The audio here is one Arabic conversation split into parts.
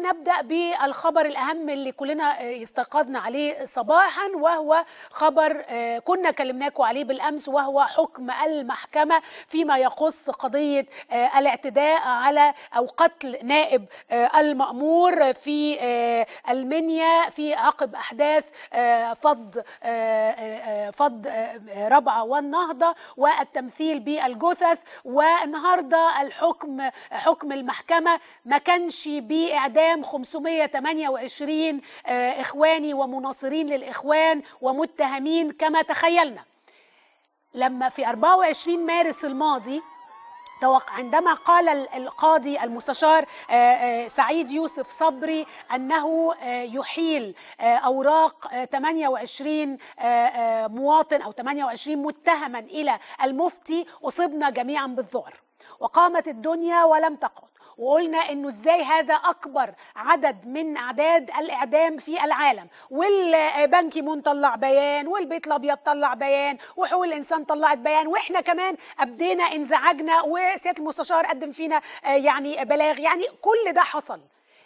نبدا بالخبر الأهم اللي كلنا آه، استيقظنا عليه صباحا وهو خبر آه، كنا كلمناكم عليه بالأمس وهو حكم المحكمة فيما يخص قضية آه، الاعتداء على أو قتل نائب المأمور في المنيا في عقب أحداث فض فض ربعة والنهضة والتمثيل بالجثث والنهاردة الحكم حكم المحكمة ما كانش بإعداد الإسلام 528 آه، إخواني ومناصرين للإخوان ومتهمين كما تخيلنا لما في 24 مارس الماضي عندما قال القاضي المستشار آه، آه، سعيد يوسف صبري انه يحيل اوراق 28 مواطن او 28 متهما الى المفتي اصبنا جميعا بالذعر وقامت الدنيا ولم تقم وقلنا انه ازاي هذا اكبر عدد من اعداد الاعدام في العالم والبنكي مون طلع بيان والبيت الابيض طلع بيان وحقوق الانسان طلعت بيان واحنا كمان ابدينا انزعاجنا وسياده المستشار قدم فينا آه، يعني بلاغ يعني كل ده حصل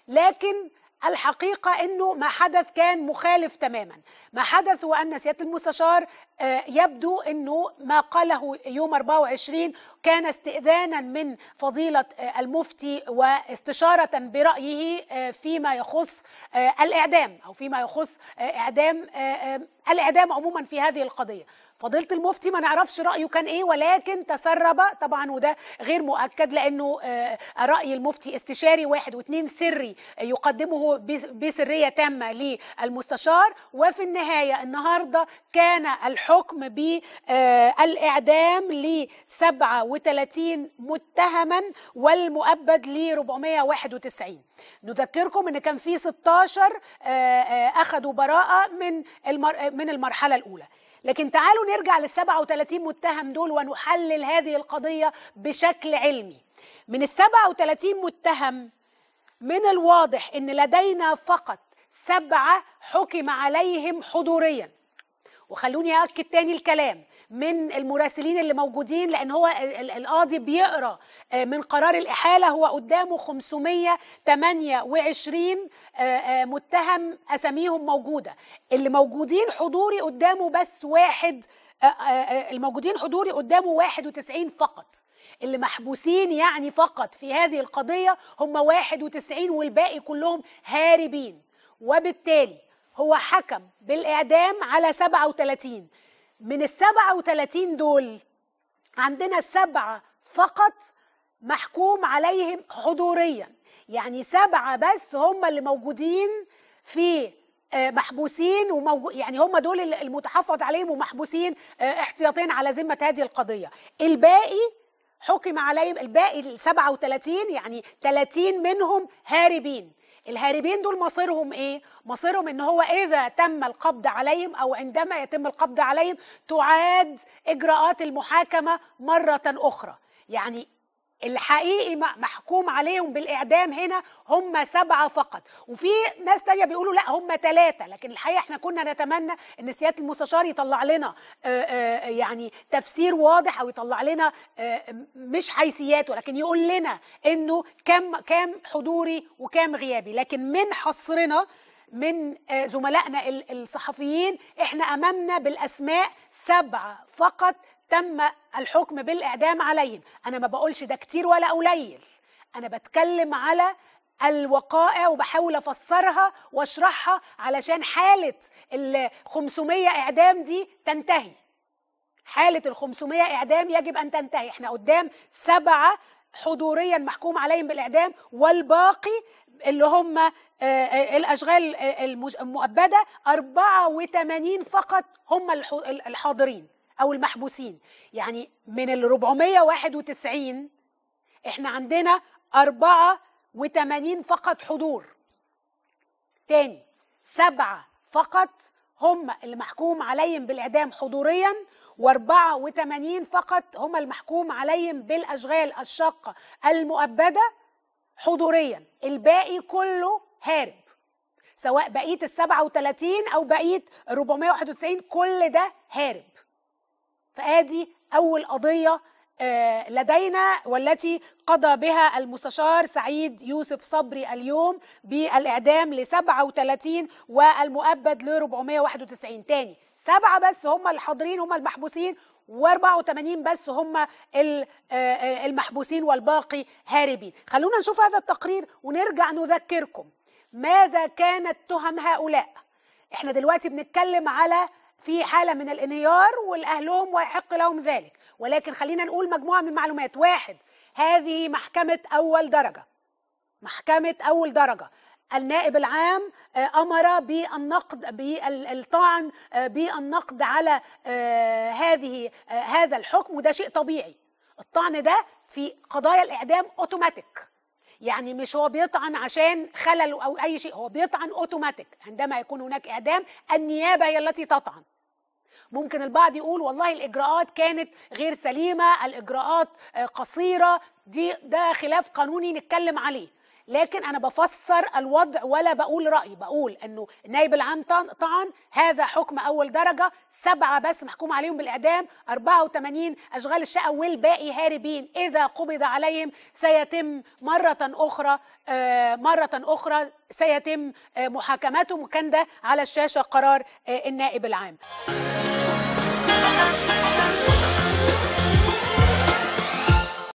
لكن الحقيقة أنه ما حدث كان مخالف تماما ما حدث هو أن سيادة المستشار آه، يبدو أنه ما قاله يوم 24 كان استئذانا من فضيلة آه، المفتي واستشارة برأيه آه، فيما يخص الإعدام أو فيما يخص إعدام الإعدام عموما في هذه القضية فضيلة المفتي ما نعرفش رأيه كان إيه ولكن تسرب طبعا وده غير مؤكد لأنه رأي المفتي استشاري واحد واثنين سري يقدمه بسريه تامه للمستشار وفي النهايه النهارده كان الحكم بالاعدام آه، ل 37 متهما والمؤبد ل 491 نذكركم ان كان في 16 آه، آه، اخذوا براءه من من المرحله الاولى لكن تعالوا نرجع لل 37 متهم دول ونحلل هذه القضيه بشكل علمي من ال 37 متهم من الواضح ان لدينا فقط سبعه حكم عليهم حضوريا وخلوني أأكد تاني الكلام من المراسلين اللي موجودين لأن هو القاضي بيقرأ آه، من قرار الإحالة هو قدامه 528 آه، آه، متهم أساميهم موجودة اللي موجودين حضوري قدامه بس واحد الموجودين حضوري قدامه 91 فقط اللي محبوسين يعني فقط في هذه القضية هم 91 والباقي كلهم هاربين وبالتالي هو حكم بالإعدام على 37 من ال 37 دول عندنا سبعة فقط محكوم عليهم حضوريا يعني سبعة بس هم اللي موجودين في آه، محبوسين وموجو يعني هم دول المتحفظ عليهم ومحبوسين آه، احتياطين على ذمة هذه القضية الباقي حكم عليهم الباقي ال 37 يعني 30 منهم هاربين الهاربين دول مصيرهم ايه مصيرهم ان هو اذا تم القبض عليهم او عندما يتم القبض عليهم تعاد اجراءات المحاكمه مره اخرى يعني الحقيقي محكوم عليهم بالإعدام هنا هم سبعة فقط وفي ناس تانية بيقولوا لا هم ثلاثة لكن الحقيقة احنا كنا نتمنى أن سيادة المستشار يطلع لنا يعني تفسير واضح أو يطلع لنا مش حيثيات ولكن يقول لنا أنه كم, كم حضوري وكام غيابي لكن من حصرنا من زملائنا الصحفيين احنا امامنا بالاسماء سبعه فقط تم الحكم بالاعدام عليهم انا ما بقولش ده كتير ولا قليل انا بتكلم على الوقائع وبحاول افسرها واشرحها علشان حاله ال 500 اعدام دي تنتهي حاله ال 500 اعدام يجب ان تنتهي احنا قدام سبعه حضوريا محكوم عليهم بالاعدام والباقي اللي هم آه، آه، الاشغال آه، المؤبده 84 فقط هم الحاضرين او المحبوسين يعني من ال 491 احنا عندنا 84 فقط حضور تاني سبعة فقط هم اللي محكوم عليهم بالإعدام حضوريا و84 فقط هم المحكوم عليهم بالأشغال الشاقة المؤبدة حضوريا الباقي كله هارب سواء بقية ال 37 أو بقية 491 كل ده هارب فادي اول قضيه آه، لدينا والتي قضى بها المستشار سعيد يوسف صبري اليوم بالاعدام ل 37 والمؤبد ل 491 تاني سبعه بس هم الحاضرين هم المحبوسين و84 بس هم آه، آه، المحبوسين والباقي هاربين خلونا نشوف هذا التقرير ونرجع نذكركم ماذا كانت تهم هؤلاء احنا دلوقتي بنتكلم على في حاله من الانهيار والاهلهم ويحق لهم ذلك ولكن خلينا نقول مجموعه من المعلومات واحد هذه محكمه اول درجه محكمه اول درجه النائب العام آه، امر بالنقد بالطعن آه، بالنقد على آه، هذه هذا الحكم وده شيء طبيعي الطعن ده في قضايا الاعدام اوتوماتيك يعني مش هو بيطعن عشان خلل او اي شيء هو بيطعن اوتوماتيك عندما يكون هناك اعدام النيابه هي التي تطعن ممكن البعض يقول والله الاجراءات كانت غير سليمه الاجراءات آه، قصيره دي ده خلاف قانوني نتكلم عليه لكن انا بفسر الوضع ولا بقول رايي بقول انه النائب العام طعن هذا حكم اول درجه سبعه بس محكوم عليهم بالاعدام 84 اشغال الشقه والباقي هاربين اذا قبض عليهم سيتم مره اخرى آه، مره اخرى سيتم آه، محاكمتهم وكان ده على الشاشه قرار آه، النائب العام